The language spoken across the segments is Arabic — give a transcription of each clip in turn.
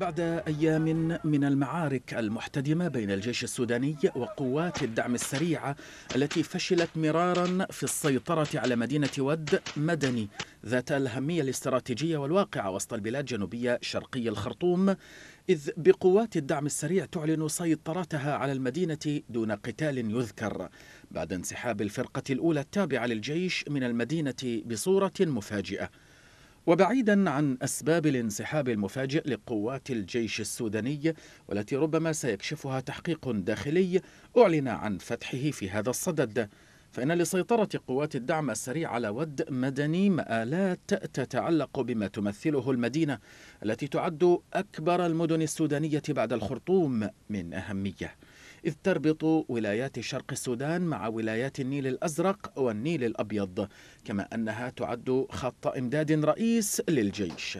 بعد أيام من المعارك المحتدمة بين الجيش السوداني وقوات الدعم السريعة التي فشلت مرارا في السيطرة على مدينة ود مدني ذات الأهمية الاستراتيجية والواقعة وسط البلاد جنوبية شرقي الخرطوم إذ بقوات الدعم السريع تعلن سيطرتها على المدينة دون قتال يذكر بعد انسحاب الفرقة الأولى التابعة للجيش من المدينة بصورة مفاجئة وبعيدا عن أسباب الانسحاب المفاجئ لقوات الجيش السوداني والتي ربما سيكشفها تحقيق داخلي أعلن عن فتحه في هذا الصدد فإن لسيطرة قوات الدعم السريع على ود مدني مآلات تتعلق بما تمثله المدينة التي تعد أكبر المدن السودانية بعد الخرطوم من أهمية إذ تربط ولايات شرق السودان مع ولايات النيل الأزرق والنيل الأبيض كما أنها تعد خط إمداد رئيس للجيش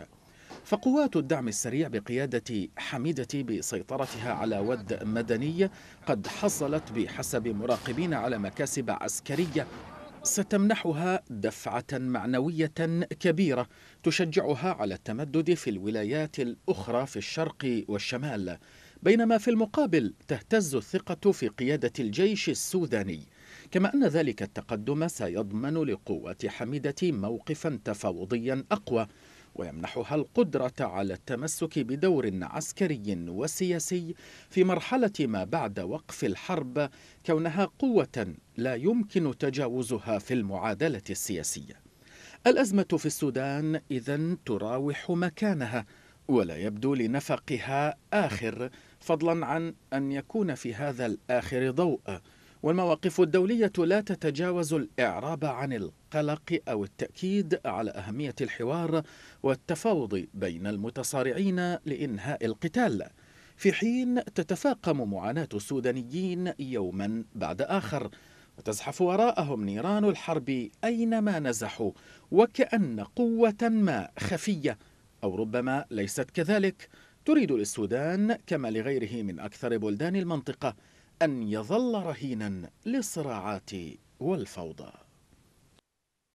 فقوات الدعم السريع بقيادة حميدة بسيطرتها على ود مدني قد حصلت بحسب مراقبين على مكاسب عسكرية ستمنحها دفعة معنوية كبيرة تشجعها على التمدد في الولايات الأخرى في الشرق والشمال بينما في المقابل تهتز الثقة في قيادة الجيش السوداني كما أن ذلك التقدم سيضمن لقوات حميدة موقفا تفاوضيا أقوى ويمنحها القدرة على التمسك بدور عسكري وسياسي في مرحلة ما بعد وقف الحرب كونها قوة لا يمكن تجاوزها في المعادلة السياسية. الأزمة في السودان إذا تراوح مكانها ولا يبدو لنفقها آخر فضلا عن أن يكون في هذا الآخر ضوء والمواقف الدولية لا تتجاوز الإعراب عن القلق أو التأكيد على أهمية الحوار والتفاوض بين المتصارعين لإنهاء القتال في حين تتفاقم معاناة السودانيين يوما بعد آخر وتزحف وراءهم نيران الحرب أينما نزحوا وكأن قوة ما خفية أو ربما ليست كذلك تريد للسودان كما لغيره من أكثر بلدان المنطقة أن يظل رهينا للصراعات والفوضى